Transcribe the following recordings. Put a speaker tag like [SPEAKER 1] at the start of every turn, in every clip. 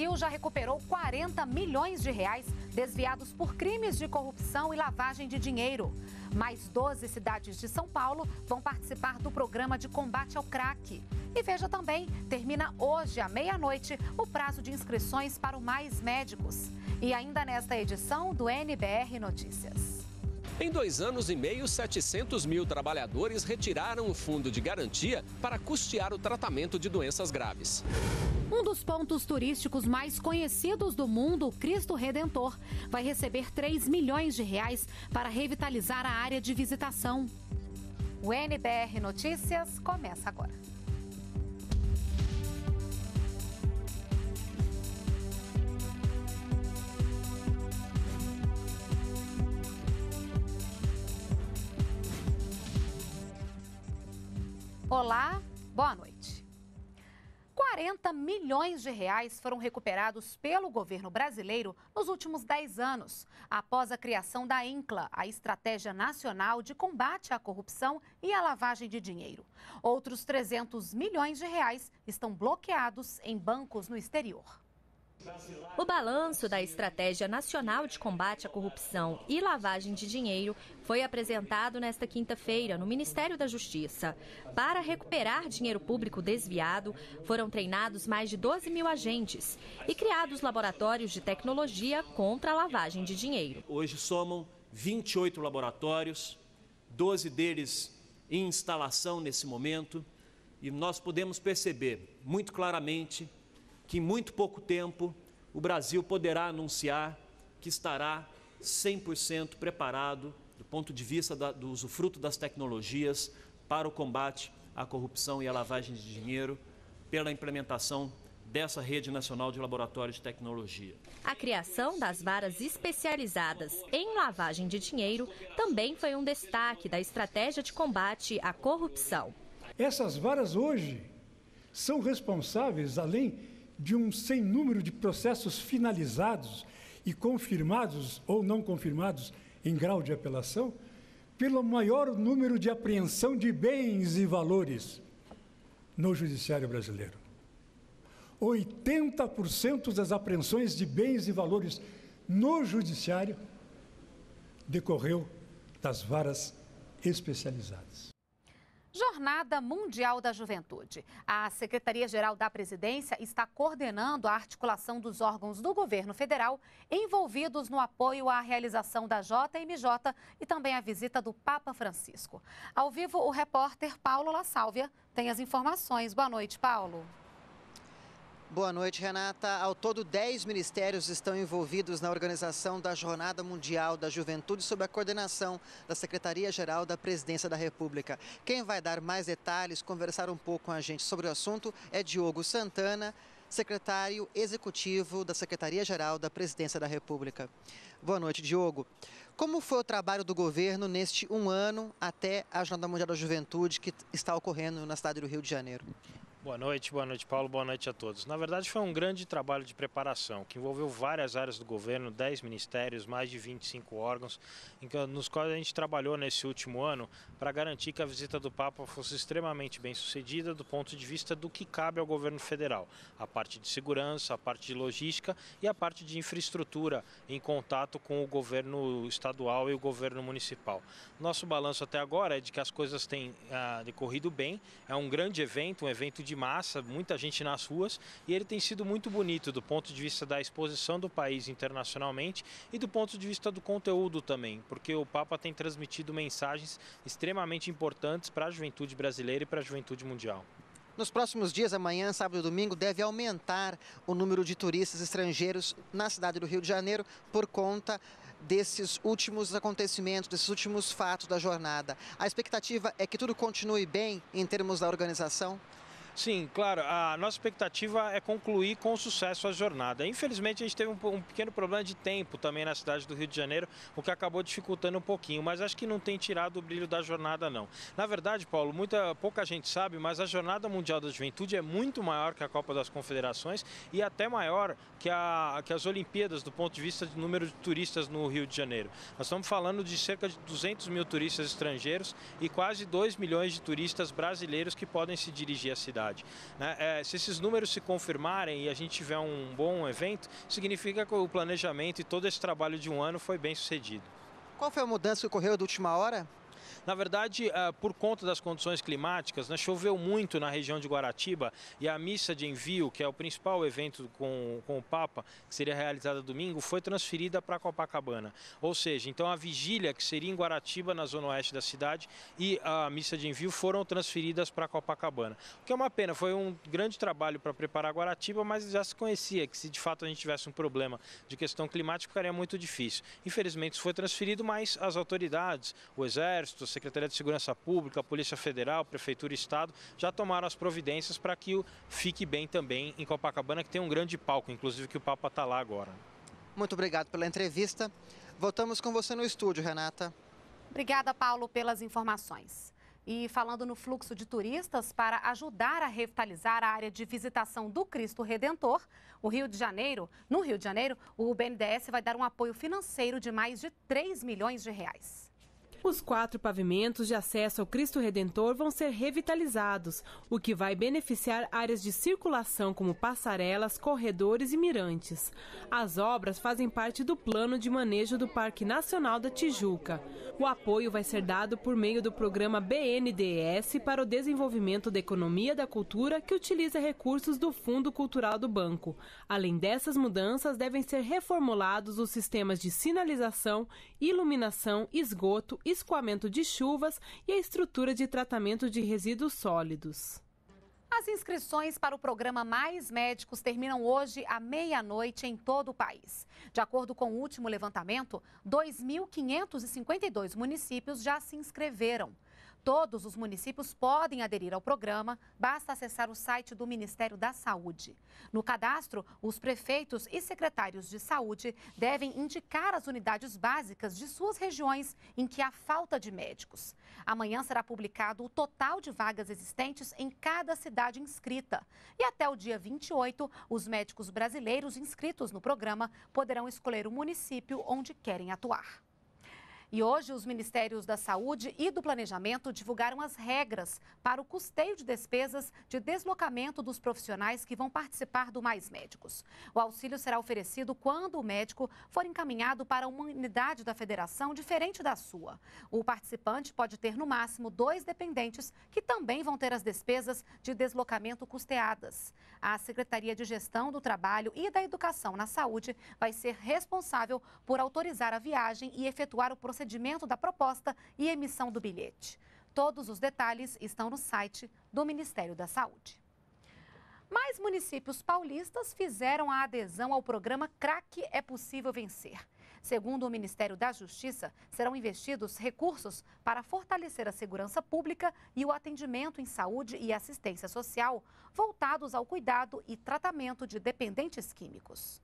[SPEAKER 1] Brasil já recuperou 40 milhões de reais desviados por crimes de corrupção e lavagem de dinheiro. Mais 12 cidades de São Paulo vão participar do programa de combate ao crack. E veja também, termina hoje à meia-noite o prazo de inscrições para o Mais Médicos. E ainda nesta edição do NBR Notícias.
[SPEAKER 2] Em dois anos e meio, 700 mil trabalhadores retiraram o fundo de garantia para custear o tratamento de doenças graves.
[SPEAKER 1] Um dos pontos turísticos mais conhecidos do mundo, Cristo Redentor, vai receber 3 milhões de reais para revitalizar a área de visitação. O NBR Notícias começa agora. Olá, boa noite. 40 milhões de reais foram recuperados pelo governo brasileiro nos últimos 10 anos, após a criação da ENCLA, a Estratégia Nacional de Combate à Corrupção e à Lavagem de Dinheiro. Outros 300 milhões de reais estão bloqueados em bancos no exterior.
[SPEAKER 3] O balanço da Estratégia Nacional de Combate à Corrupção e Lavagem de Dinheiro foi apresentado nesta quinta-feira no Ministério da Justiça. Para recuperar dinheiro público desviado, foram treinados mais de 12 mil agentes e criados laboratórios de tecnologia contra a lavagem de dinheiro.
[SPEAKER 2] Hoje somam 28 laboratórios, 12 deles em instalação nesse momento, e nós podemos perceber muito claramente que em muito pouco tempo o Brasil poderá anunciar que estará 100% preparado, do ponto de vista da, do usufruto das tecnologias, para o combate à corrupção e à lavagem de dinheiro, pela implementação dessa rede nacional de laboratórios de tecnologia.
[SPEAKER 3] A criação das varas especializadas em lavagem de dinheiro também foi um destaque da estratégia de combate à corrupção.
[SPEAKER 4] Essas varas hoje são responsáveis, além de um sem número de processos finalizados e confirmados ou não confirmados em grau de apelação, pelo maior número de apreensão de bens e valores no judiciário brasileiro. 80% das apreensões de bens e valores no judiciário decorreu das varas especializadas.
[SPEAKER 1] Jornada Mundial da Juventude. A Secretaria-Geral da Presidência está coordenando a articulação dos órgãos do governo federal envolvidos no apoio à realização da JMJ e também à visita do Papa Francisco. Ao vivo, o repórter Paulo La Sálvia tem as informações. Boa noite, Paulo.
[SPEAKER 5] Boa noite, Renata. Ao todo, 10 ministérios estão envolvidos na organização da Jornada Mundial da Juventude sob a coordenação da Secretaria-Geral da Presidência da República. Quem vai dar mais detalhes, conversar um pouco com a gente sobre o assunto é Diogo Santana, secretário executivo da Secretaria-Geral da Presidência da República. Boa noite, Diogo. Como foi o trabalho do governo neste um ano até a Jornada Mundial da Juventude que está ocorrendo na cidade do Rio de Janeiro?
[SPEAKER 6] Boa noite, boa noite, Paulo, boa noite a todos. Na verdade, foi um grande trabalho de preparação que envolveu várias áreas do governo, 10 ministérios, mais de 25 órgãos, nos quais a gente trabalhou nesse último ano para garantir que a visita do Papa fosse extremamente bem sucedida do ponto de vista do que cabe ao governo federal: a parte de segurança, a parte de logística e a parte de infraestrutura em contato com o governo estadual e o governo municipal. Nosso balanço até agora é de que as coisas têm ah, decorrido bem, é um grande evento, um evento de de massa, muita gente nas ruas, e ele tem sido muito bonito do ponto de vista da exposição do país internacionalmente e do ponto de vista do conteúdo também, porque o Papa tem transmitido mensagens extremamente importantes para a juventude brasileira e para a juventude mundial.
[SPEAKER 5] Nos próximos dias, amanhã, sábado e domingo, deve aumentar o número de turistas estrangeiros na cidade do Rio de Janeiro por conta desses últimos acontecimentos, desses últimos fatos da jornada. A expectativa é que tudo continue bem em termos da organização?
[SPEAKER 6] Sim, claro. A nossa expectativa é concluir com sucesso a jornada. Infelizmente, a gente teve um, um, pequeno problema de tempo também na cidade do Rio de Janeiro, o que acabou dificultando um pouquinho, mas acho que não tem tirado o brilho da jornada, não. Na verdade, Paulo, muita, pouca gente sabe, mas a Jornada Mundial da Juventude é muito maior que a Copa das Confederações e até maior que, a, que as Olimpíadas, do ponto de vista de número de turistas no Rio de Janeiro. Nós estamos falando de cerca de 200 mil turistas estrangeiros e quase 2 milhões de turistas brasileiros que podem se dirigir à cidade. Né? É, se esses números se confirmarem e a gente tiver um bom evento, significa que o planejamento e todo esse trabalho de um ano foi bem sucedido.
[SPEAKER 5] Qual foi a mudança que ocorreu da última hora?
[SPEAKER 6] Na verdade, ah, por conta das condições climáticas, né, choveu muito na região de Guaratiba e a missa de envio, que é o principal evento com, com o Papa, que seria realizada domingo, foi transferida para Copacabana. Ou seja, então a vigília que seria em Guaratiba, na zona oeste da cidade, e a missa de envio foram transferidas para Copacabana. O que é uma pena, foi um grande trabalho para preparar Guaratiba, mas já se conhecia que se de fato a gente tivesse um problema de questão climática, ficaria muito difícil. Infelizmente isso foi transferido, mas as autoridades, o exército, Exército, Secretaria de Segurança Pública, Polícia Federal, Prefeitura e Estado já tomaram as providências para que o fique bem também em Copacabana, que tem um grande palco, inclusive que
[SPEAKER 5] o Papa está lá agora. Muito obrigado pela entrevista. Voltamos com você no estúdio, Renata.
[SPEAKER 1] Obrigada, Paulo, pelas informações. E falando no fluxo de turistas, para ajudar a revitalizar a área de visitação do Cristo Redentor, o Rio de Janeiro, no Rio de Janeiro, o BNDES vai dar um apoio financeiro de mais de 3 milhões de reais. Os quatro pavimentos de acesso ao Cristo Redentor vão ser revitalizados, o que vai beneficiar áreas de circulação como passarelas, corredores e mirantes. As obras fazem parte do plano de manejo do Parque Nacional da Tijuca. O apoio vai ser dado por meio do programa BNDES para o desenvolvimento da economia da cultura, que utiliza recursos do Fundo Cultural do Banco. Além dessas mudanças, devem ser reformulados os sistemas de sinalização, iluminação, esgoto e escoamento de chuvas e a estrutura de tratamento de resíduos sólidos. As inscrições para o programa Mais Médicos terminam hoje à meia-noite em todo o país. De acordo com o último levantamento, 2.552 municípios já se inscreveram. Todos os municípios podem aderir ao programa, basta acessar o site do Ministério da Saúde. No cadastro, os prefeitos e secretários de saúde devem indicar as unidades básicas de suas regiões em que há falta de médicos. Amanhã será publicado o total de vagas existentes em cada cidade inscrita. E até o dia 28, os médicos brasileiros inscritos no programa poderão escolher o município onde querem atuar. E hoje, os Ministérios da Saúde e do Planejamento divulgaram as regras para o custeio de despesas de deslocamento dos profissionais que vão participar do Mais Médicos. O auxílio será oferecido quando o médico for encaminhado para uma unidade da federação diferente da sua. O participante pode ter, no máximo, dois dependentes que também vão ter as despesas de deslocamento custeadas. A Secretaria de Gestão do Trabalho e da Educação na Saúde vai ser responsável por autorizar a viagem e efetuar o procedimento procedimento da proposta e emissão do bilhete. Todos os detalhes estão no site do Ministério da Saúde. Mais municípios paulistas fizeram a adesão ao programa Craque é Possível Vencer. Segundo o Ministério da Justiça, serão investidos recursos para fortalecer a segurança pública e o atendimento em saúde e assistência social voltados ao cuidado e tratamento de dependentes químicos.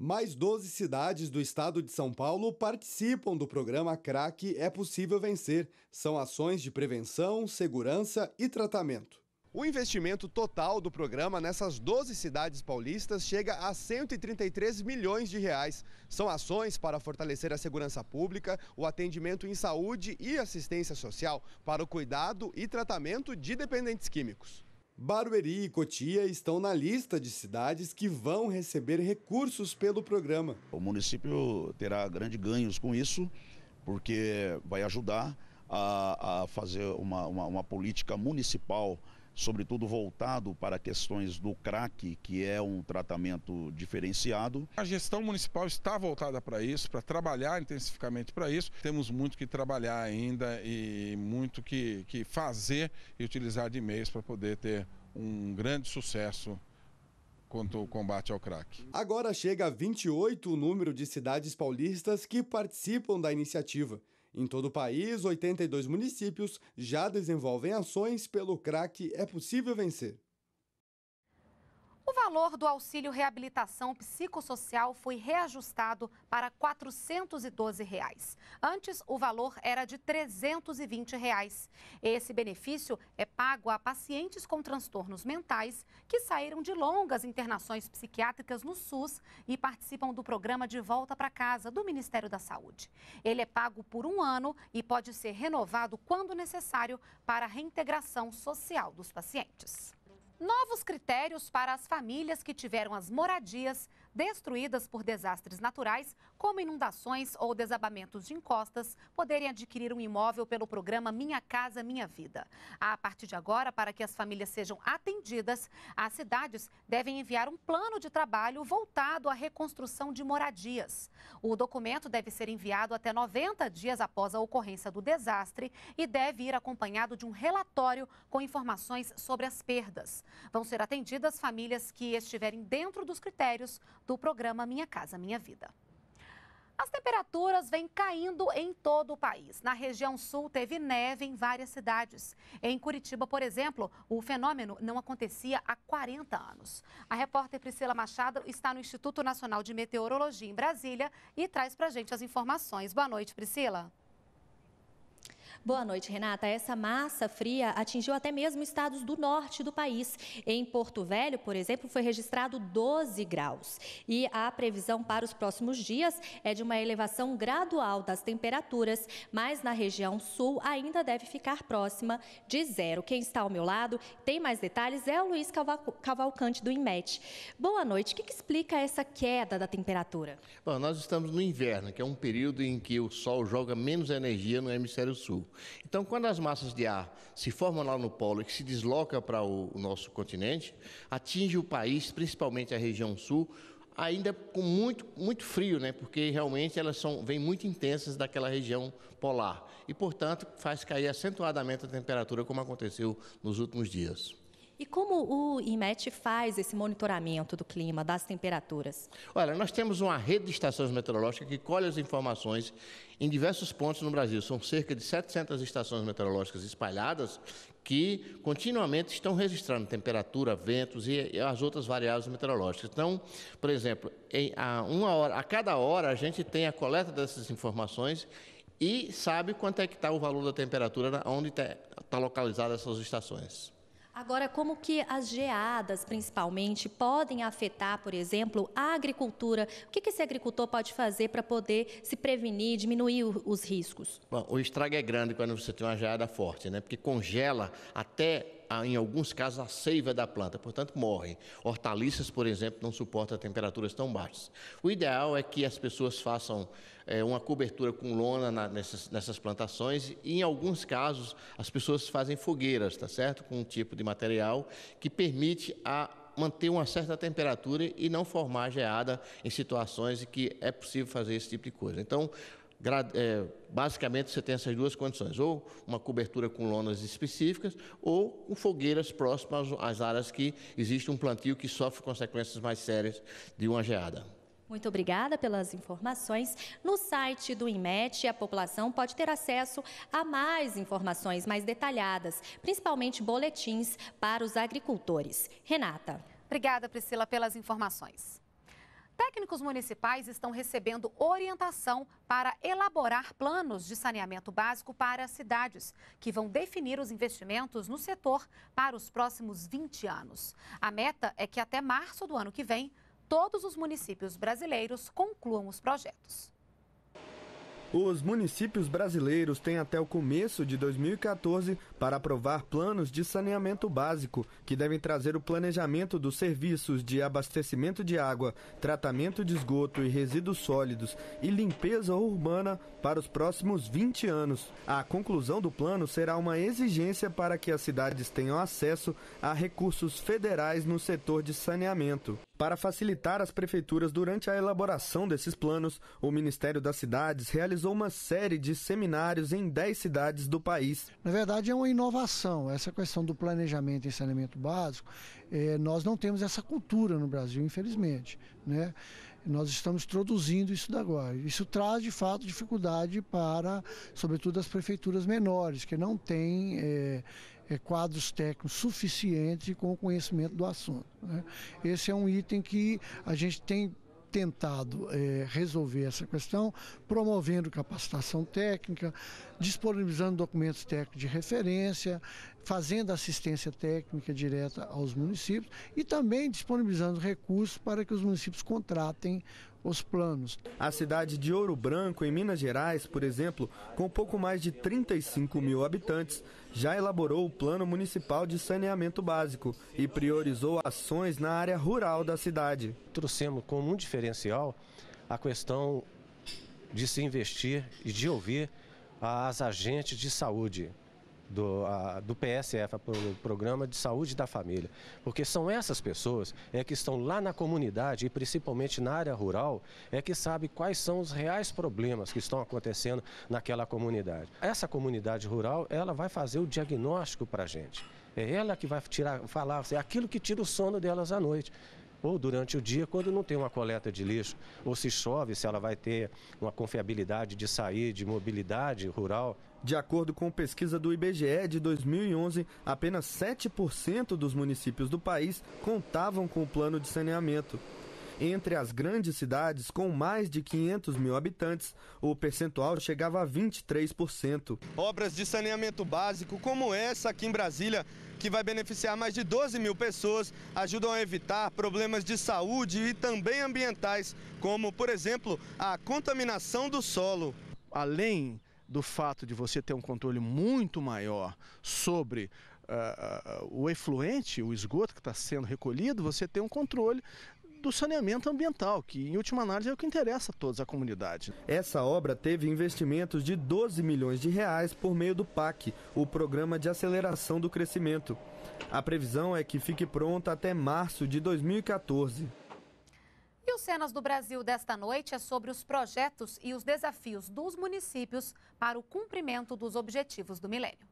[SPEAKER 7] Mais 12 cidades do estado de São Paulo participam do programa Crac É Possível Vencer. São ações de prevenção, segurança e tratamento. O investimento total do programa nessas 12 cidades paulistas chega a 133 milhões de reais. São ações para fortalecer a segurança pública, o atendimento em saúde e assistência social para o cuidado e tratamento de dependentes químicos. Barueri e Cotia estão na lista de cidades que vão receber recursos pelo programa. O município terá grandes ganhos com isso, porque vai ajudar a, a fazer uma, uma, uma política municipal sobretudo voltado para questões do crack, que é um tratamento diferenciado. A gestão municipal está voltada para isso, para trabalhar intensificamente para isso. Temos muito que trabalhar ainda e muito que, que fazer e utilizar de meios para poder ter um grande sucesso quanto ao combate ao crack. Agora chega a 28 o número de cidades paulistas que participam da iniciativa. Em todo o país, 82 municípios já desenvolvem ações pelo craque. É Possível Vencer.
[SPEAKER 1] O valor do auxílio reabilitação psicossocial foi reajustado para R$ 412. Reais. Antes, o valor era de R$ 320. Reais. Esse benefício é pago a pacientes com transtornos mentais que saíram de longas internações psiquiátricas no SUS e participam do programa de volta para casa do Ministério da Saúde. Ele é pago por um ano e pode ser renovado quando necessário para a reintegração social dos pacientes novos critérios para as famílias que tiveram as moradias destruídas por desastres naturais como inundações ou desabamentos de encostas, poderem adquirir um imóvel pelo programa Minha Casa Minha Vida. A partir de agora, para que as famílias sejam atendidas, as cidades devem enviar um plano de trabalho voltado à reconstrução de moradias. O documento deve ser enviado até 90 dias após a ocorrência do desastre e deve ir acompanhado de um relatório com informações sobre as perdas. Vão ser atendidas famílias que estiverem dentro dos critérios do programa Minha Casa Minha Vida. As temperaturas vêm caindo em todo o país. Na região sul, teve neve em várias cidades. Em Curitiba, por exemplo, o fenômeno não acontecia há 40 anos. A repórter Priscila Machado está no Instituto Nacional de Meteorologia em Brasília e traz para a gente as informações. Boa noite, Priscila.
[SPEAKER 3] Boa noite, Renata. Essa massa fria atingiu até mesmo estados do norte do país. Em Porto Velho, por exemplo, foi registrado 12 graus. E a previsão para os próximos dias é de uma elevação gradual das temperaturas, mas na região sul ainda deve ficar próxima de zero. Quem está ao meu lado tem mais detalhes é o Luiz Cavalcante do Imet. Boa noite. O que, que explica essa queda da temperatura?
[SPEAKER 8] Bom, nós estamos no inverno, que é um período em que o sol joga menos energia no hemisfério sul. Então, quando as massas de ar se formam lá no polo e que se desloca para o, o nosso continente, atinge o país, principalmente a região sul, ainda com muito, muito frio, né? porque realmente elas são, vêm muito intensas daquela região polar. E, portanto, faz cair acentuadamente a temperatura, como aconteceu nos últimos dias.
[SPEAKER 3] E como o IMET faz esse monitoramento do clima, das temperaturas?
[SPEAKER 8] Olha, nós temos uma rede de estações meteorológicas que colhe as informações em diversos pontos no Brasil. São cerca de 700 estações meteorológicas espalhadas que continuamente estão registrando temperatura, ventos e, as outras variáveis meteorológicas. Então, por exemplo, em, a, uma hora, a cada hora a gente tem a coleta dessas informações e sabe quanto é que está o valor da temperatura onde está tá localizada essas estações.
[SPEAKER 3] Agora, como que as geadas, principalmente, podem afetar, por exemplo, a agricultura? O que esse agricultor pode fazer para poder se prevenir, diminuir os riscos?
[SPEAKER 8] Bom, o estrago é grande quando você tem uma geada forte, né? Porque congela até em alguns casos, a seiva da planta, portanto, morrem. Hortaliças, por exemplo, não suportam temperaturas tão baixas. O ideal é que as pessoas façam é, uma cobertura com lona na, nessas, nessas plantações e, em alguns casos, as pessoas fazem fogueiras, tá certo? Com um tipo de material que permite a manter uma certa temperatura e não formar geada em situações em que é possível fazer esse tipo de coisa. Então, é, basicamente você tem essas duas condições, ou uma cobertura com lonas específicas, ou com fogueiras próximas às áreas que existe um plantio que sofre consequências mais sérias de uma geada.
[SPEAKER 3] Muito obrigada pelas informações. No site do IMET, a população pode ter acesso a mais informações mais detalhadas, principalmente boletins para os agricultores. Renata.
[SPEAKER 1] Obrigada, Priscila, pelas informações técnicos municipais estão recebendo orientação para elaborar planos de saneamento básico para as cidades, que vão definir os investimentos no setor para os próximos 20 anos. A meta é que até março do ano que vem, todos os municípios brasileiros concluam os projetos.
[SPEAKER 4] Os municípios brasileiros têm até o começo de 2014 para aprovar planos de saneamento básico, que devem trazer o planejamento dos serviços de abastecimento de água, tratamento de esgoto e resíduos sólidos e limpeza urbana para os próximos 20 anos. A conclusão do plano será uma exigência para que as cidades tenham acesso a recursos federais no setor de saneamento. Para facilitar as prefeituras durante a elaboração desses planos, o Ministério das Cidades realizou realizou uma série de seminários em 10 cidades do país.
[SPEAKER 8] Na verdade, é uma inovação. Essa questão do planejamento e saneamento básico, é, nós não temos essa cultura no Brasil, infelizmente. Né? Nós estamos introduzindo isso agora. Isso traz, de fato, dificuldade para, sobretudo, as prefeituras menores, que não têm é, é, quadros técnicos suficientes com o conhecimento do assunto. Né? Esse é um item que a gente tem tentado é, resolver essa questão, promovendo capacitação técnica, disponibilizando documentos técnicos de referência, fazendo assistência técnica direta aos municípios e também disponibilizando recursos para que os municípios contratem os planos.
[SPEAKER 4] A cidade de Ouro Branco, em Minas Gerais, por exemplo, com pouco mais de 35 mil habitantes, já elaborou o Plano Municipal de Saneamento Básico e priorizou ações na área rural da cidade. Trouxemos como um diferencial a questão de se investir e
[SPEAKER 2] de ouvir as agentes de saúde do, a, do PSF, o pro, Programa de Saúde da Família, porque são essas pessoas é que estão lá na comunidade e principalmente na área rural, é que sabe quais são os reais problemas que estão acontecendo naquela comunidade. Essa comunidade rural, ela vai fazer o diagnóstico para a gente. É ela que vai tirar, falar, é aquilo que tira o sono delas à noite ou durante o dia, quando
[SPEAKER 4] não tem uma coleta de lixo, ou se chove, se ela vai ter uma confiabilidade de sair, de mobilidade rural, de acordo com pesquisa do IBGE de 2011, apenas 7% dos municípios do país contavam com o plano de saneamento. Entre as grandes cidades com mais de 500 mil habitantes, o percentual chegava a 23%. Obras de saneamento básico, como essa aqui em Brasília, que vai beneficiar mais de 12 mil pessoas, ajudam a evitar problemas de saúde e também ambientais, como, por exemplo, a contaminação do solo. Além do fato de você ter um controle muito maior sobre uh, uh, o efluente, o esgoto que está sendo recolhido, você tem um controle do saneamento ambiental, que em última análise é o que interessa a todos a comunidade. Essa obra teve investimentos de 12 milhões de reais por meio do PAC, o Programa de Aceleração do Crescimento. A previsão é que fique pronta até março de 2014.
[SPEAKER 1] E o Cenas do Brasil desta noite é sobre os projetos e os desafios dos municípios para o cumprimento dos objetivos do milênio.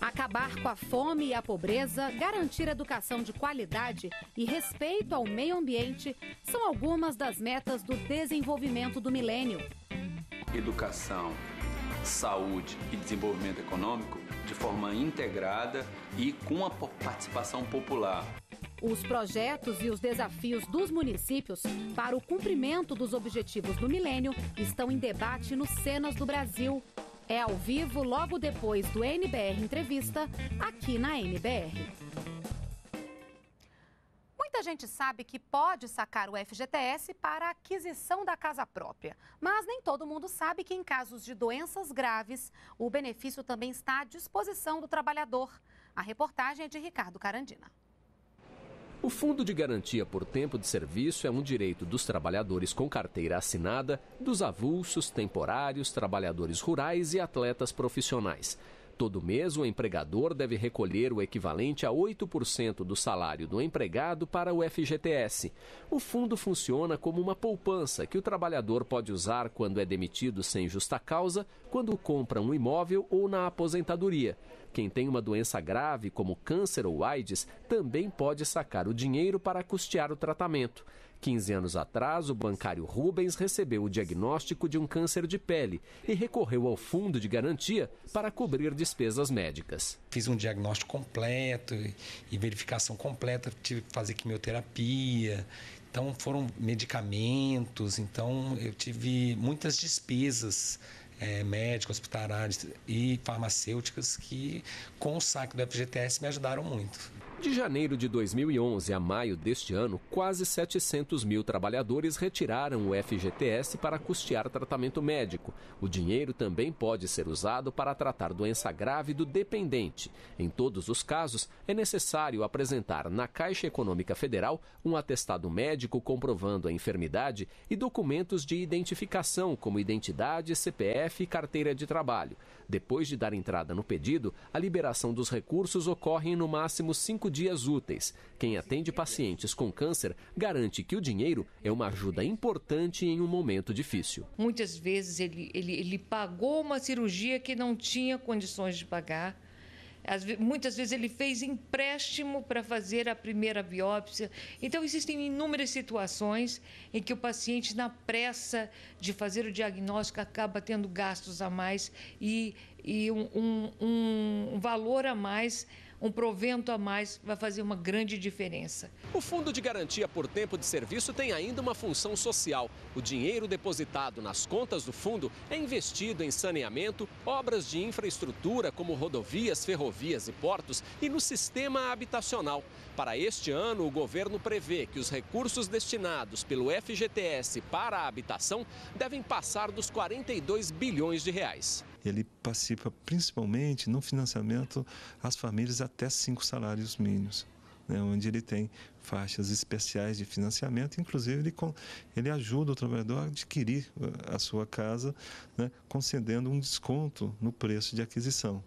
[SPEAKER 1] Acabar com a fome e a pobreza, garantir educação de qualidade e respeito ao meio ambiente são algumas das metas do desenvolvimento do milênio.
[SPEAKER 2] Educação, saúde e desenvolvimento econômico de forma integrada e com a participação popular.
[SPEAKER 1] Os projetos e os desafios dos municípios para o cumprimento dos objetivos do milênio estão em debate nos Cenas do Brasil. É ao vivo logo depois do NBR Entrevista, aqui na NBR. Muita gente sabe que pode sacar o FGTS para aquisição da casa própria, mas nem todo mundo sabe que em casos de doenças graves, o benefício também está à disposição do trabalhador. A reportagem é de Ricardo Carandina.
[SPEAKER 2] O Fundo de Garantia por Tempo de Serviço é um direito dos trabalhadores com carteira assinada, dos avulsos, temporários, trabalhadores rurais e atletas profissionais. Todo mês, o empregador deve recolher o equivalente a 8% do salário do empregado para o FGTS. O fundo funciona como uma poupança que o trabalhador pode usar quando é demitido sem justa causa, quando compra um imóvel ou na aposentadoria. Quem tem uma doença grave, como câncer ou AIDS, também pode sacar o dinheiro para custear o tratamento. 15 anos atrás, o bancário Rubens recebeu o diagnóstico de um câncer de pele e recorreu ao fundo de garantia para cobrir despesas médicas. Fiz um diagnóstico completo e verificação completa, tive que fazer quimioterapia, então foram medicamentos, então eu tive muitas despesas é, médicas, hospitalares e farmacêuticas que com o saque do FGTS me ajudaram muito. De janeiro de 2011 a maio deste ano, quase 700 mil trabalhadores retiraram o FGTS para custear tratamento médico. O dinheiro também pode ser usado para tratar doença grave do dependente. Em todos os casos, é necessário apresentar na Caixa Econômica Federal um atestado médico comprovando a enfermidade e documentos de identificação, como identidade, CPF e carteira de trabalho. Depois de dar entrada no pedido, a liberação dos recursos ocorre no máximo cinco cinco dias úteis. Quem atende pacientes com câncer garante que o dinheiro é uma ajuda importante em um momento difícil.
[SPEAKER 8] Muitas vezes ele, ele,
[SPEAKER 1] ele pagou uma cirurgia que não tinha condições de pagar. As, muitas vezes ele fez empréstimo para fazer a primeira biópsia. Então, existem inúmeras situações em que o paciente, na pressa de fazer o diagnóstico, acaba tendo gastos a mais e, e um, um, um valor a mais um provento a mais vai fazer uma grande diferença.
[SPEAKER 2] O Fundo de Garantia por Tempo de Serviço tem ainda uma função social. O dinheiro depositado nas contas do fundo é investido em saneamento, obras de infraestrutura como rodovias, ferrovias e portos e no sistema habitacional. Para este ano, o governo prevê que os recursos destinados pelo FGTS para a habitação devem passar dos 42 bilhões de reais.
[SPEAKER 3] Ele participa principalmente no financiamento às famílias até cinco salários mínimos. Né, onde ele tem faixas especiais de financiamento, inclusive ele, ele ajuda o trabalhador a adquirir eh, a sua casa, né, concedendo um desconto no preço de aquisição.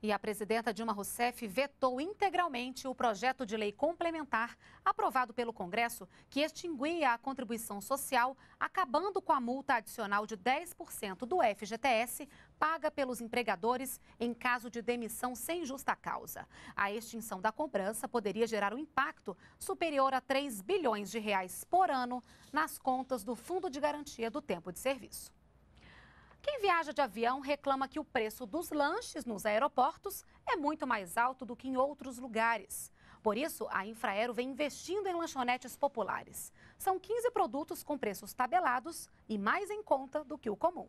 [SPEAKER 1] E a presidenta Dilma Rousseff vetou integralmente o projeto de lei complementar aprovado pelo Congresso que extinguia a contribuição social, acabando com a multa adicional de 10% do FGTS paga pelos empregadores em caso de demissão sem justa causa. A extinção da cobrança poderia gerar um impacto superior a 3 bilhões de reais por ano nas contas do Fundo de Garantia do Tempo de Serviço. Quem viaja de avião reclama que o preço dos lanches nos aeroportos é muito mais alto do que em outros lugares. Por isso, a Infraero vem investindo em lanchonetes populares. São 15 produtos com preços tabelados e mais em conta do que o comum.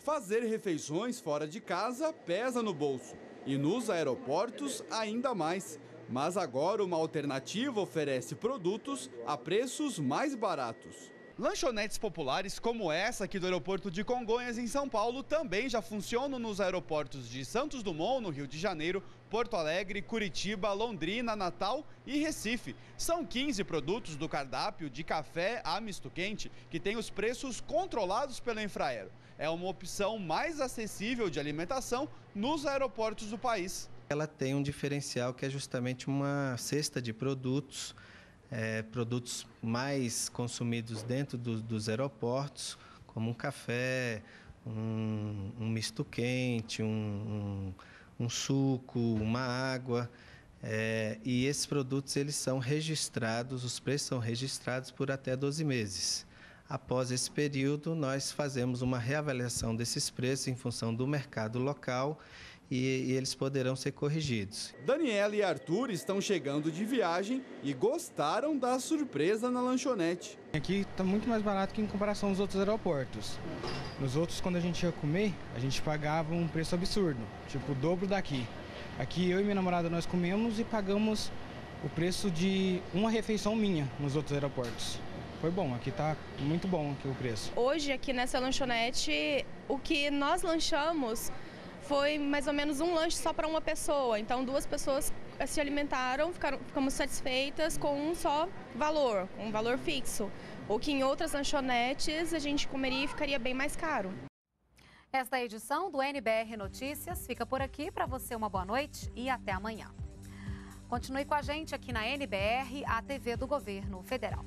[SPEAKER 7] Fazer refeições fora de casa pesa no bolso e nos aeroportos ainda mais. Mas agora uma alternativa oferece produtos a preços mais baratos. Lanchonetes populares como essa aqui do aeroporto de Congonhas, em São Paulo, também já funcionam nos aeroportos de Santos Dumont, no Rio de Janeiro, Porto Alegre, Curitiba, Londrina, Natal e Recife. São 15 produtos do cardápio de café a misto quente que tem os preços controlados pela Infraero. É uma opção mais acessível de alimentação nos aeroportos do país.
[SPEAKER 4] Ela tem um diferencial que é justamente uma cesta de produtos, é, produtos mais consumidos dentro do, dos aeroportos, como um café, um, um misto quente, um, um um suco, uma água. É, e esses produtos eles são registrados, os preços são registrados por até 12 meses. Após esse período, nós fazemos uma reavaliação desses preços em função do mercado local e, e eles poderão ser corrigidos.
[SPEAKER 7] Daniela e Arthur estão chegando de viagem e gostaram da surpresa na lanchonete. Aqui está muito mais barato que em comparação aos outros aeroportos. Nos outros, quando a gente ia comer, a gente pagava um preço absurdo, tipo o dobro daqui. Aqui eu e minha namorada nós comemos e pagamos o preço de uma refeição minha nos outros aeroportos. Foi bom, aqui tá muito bom aqui o preço.
[SPEAKER 3] Hoje aqui nessa lanchonete, o que nós lanchamos foi mais ou menos um lanche só para uma pessoa. Então, duas pessoas eh, se alimentaram, ficaram, ficamos satisfeitas com um só valor, um valor fixo. O que em outras lanchonetes a gente comeria e ficaria bem mais caro.
[SPEAKER 1] Esta edição do NBR Notícias fica por aqui. Para você, uma boa noite e até amanhã. Continue com a gente aqui na NBR, a TV do Governo Federal.